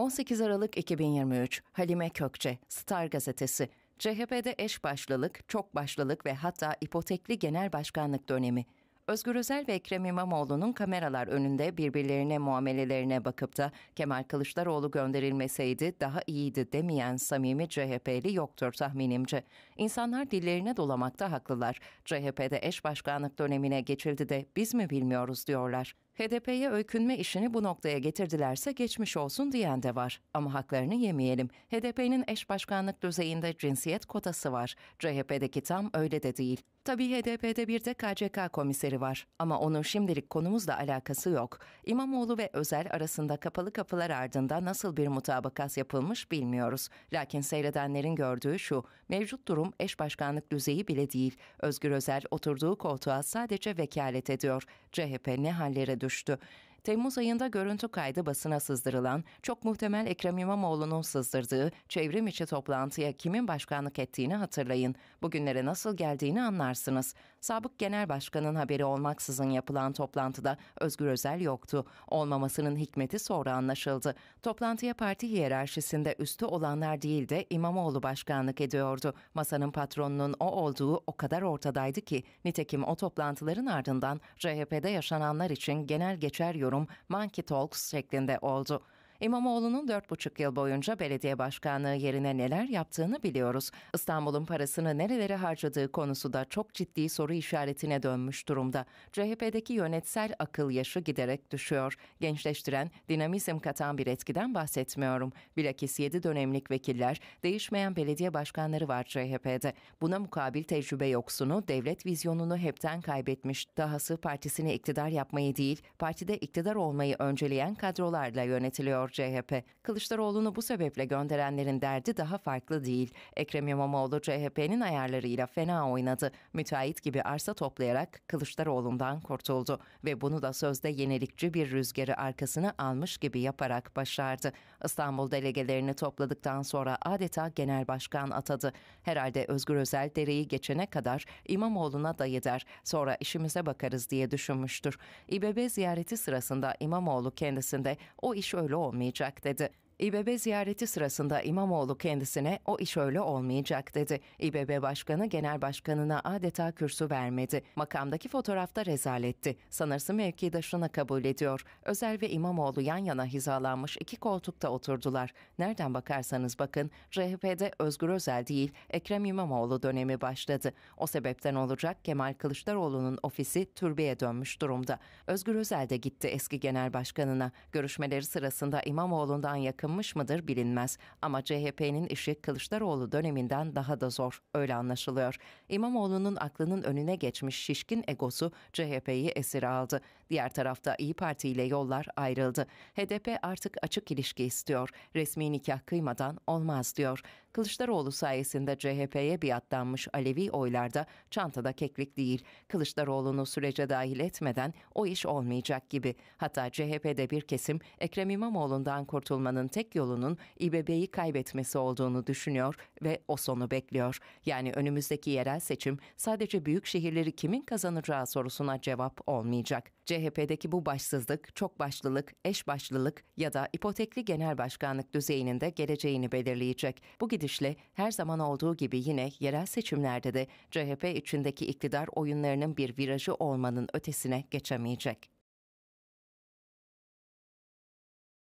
18 Aralık 2023 Halime Kökçe, Star Gazetesi CHP'de eş başlılık, çok başlılık ve hatta ipotekli genel başkanlık dönemi. Özgür Özel ve Ekrem İmamoğlu'nun kameralar önünde birbirlerine muamelelerine bakıp da Kemal Kılıçdaroğlu gönderilmeseydi daha iyiydi demeyen samimi CHP'li yoktur tahminimce. İnsanlar dillerine dolamakta haklılar. CHP'de eş başkanlık dönemine geçildi de biz mi bilmiyoruz diyorlar. HDP'ye öykünme işini bu noktaya getirdilerse geçmiş olsun diyen de var. Ama haklarını yemeyelim. HDP'nin eş başkanlık düzeyinde cinsiyet kotası var. CHP'deki tam öyle de değil. Tabii HDP'de bir de KCK komiseri var ama onun şimdilik konumuzla alakası yok. İmamoğlu ve Özel arasında kapalı kapılar ardında nasıl bir mutabakat yapılmış bilmiyoruz. Lakin seyredenlerin gördüğü şu, mevcut durum eş başkanlık düzeyi bile değil. Özgür Özel oturduğu koltuğa sadece vekalet ediyor. CHP ne hallere düştü? что Temmuz ayında görüntü kaydı basına sızdırılan, çok muhtemel Ekrem İmamoğlu'nun sızdırdığı çevrim içi toplantıya kimin başkanlık ettiğini hatırlayın. Bugünlere nasıl geldiğini anlarsınız. Sabık Genel Başkan'ın haberi olmaksızın yapılan toplantıda Özgür Özel yoktu. Olmamasının hikmeti sonra anlaşıldı. Toplantıya parti hiyerarşisinde üstü olanlar değil de İmamoğlu başkanlık ediyordu. Masanın patronunun o olduğu o kadar ortadaydı ki nitekim o toplantıların ardından CHP'de yaşananlar için genel geçer yorum Durum Monkey Talks şeklinde oldu. İmamoğlu'nun 4,5 yıl boyunca belediye başkanlığı yerine neler yaptığını biliyoruz. İstanbul'un parasını nerelere harcadığı konusu da çok ciddi soru işaretine dönmüş durumda. CHP'deki yönetsel akıl yaşı giderek düşüyor. Gençleştiren, dinamizm katan bir etkiden bahsetmiyorum. Bilakis 7 dönemlik vekiller, değişmeyen belediye başkanları var CHP'de. Buna mukabil tecrübe yoksunu, devlet vizyonunu hepten kaybetmiş. Dahası partisini iktidar yapmayı değil, partide iktidar olmayı önceleyen kadrolarla yönetiliyor. CHP. Kılıçdaroğlu'nu bu sebeple gönderenlerin derdi daha farklı değil. Ekrem İmamoğlu CHP'nin ayarlarıyla fena oynadı. Müteahhit gibi arsa toplayarak Kılıçdaroğlu'ndan kurtuldu ve bunu da sözde yenilikçi bir rüzgarı arkasına almış gibi yaparak başardı. İstanbul delegelerini topladıktan sonra adeta genel başkan atadı. Herhalde Özgür Özel dereyi geçene kadar İmamoğlu'na dayı der, sonra işimize bakarız diye düşünmüştür. İBB ziyareti sırasında İmamoğlu kendisinde o iş öyle olmuş i They did, İBB ziyareti sırasında İmamoğlu kendisine o iş öyle olmayacak dedi. İBB Başkanı Genel Başkanı'na adeta kürsü vermedi. Makamdaki fotoğrafta rezaletti. Sanırsın mevkidaşını kabul ediyor. Özel ve İmamoğlu yan yana hizalanmış iki koltukta oturdular. Nereden bakarsanız bakın RHP'de Özgür Özel değil Ekrem İmamoğlu dönemi başladı. O sebepten olacak Kemal Kılıçdaroğlu'nun ofisi türbeye dönmüş durumda. Özgür Özel de gitti eski genel başkanına. Görüşmeleri sırasında İmamoğlu'ndan yakın yakınmış mıdır bilinmez ama CHP'nin işi Kılıçdaroğlu döneminden daha da zor, öyle anlaşılıyor. İmamoğlu'nun aklının önüne geçmiş şişkin egosu CHP'yi esir aldı. Diğer tarafta İyi Parti ile yollar ayrıldı. HDP artık açık ilişki istiyor. Resmi nikah kıymadan olmaz diyor. Kılıçdaroğlu sayesinde CHP'ye biatlanmış Alevi oylarda çantada keklik değil. Kılıçdaroğlu'nu sürece dahil etmeden o iş olmayacak gibi. Hatta CHP'de bir kesim Ekrem İmamoğlu'ndan kurtulmanın tek yolunun İBB'yi kaybetmesi olduğunu düşünüyor ve o sonu bekliyor. Yani önümüzdeki yerel seçim sadece büyük şehirleri kimin kazanacağı sorusuna cevap olmayacak. CHP'deki bu başsızlık, çok başlılık, eş başlılık ya da ipotekli genel başkanlık düzeyinin de geleceğini belirleyecek. Bu gidişle her zaman olduğu gibi yine yerel seçimlerde de CHP içindeki iktidar oyunlarının bir virajı olmanın ötesine geçemeyecek.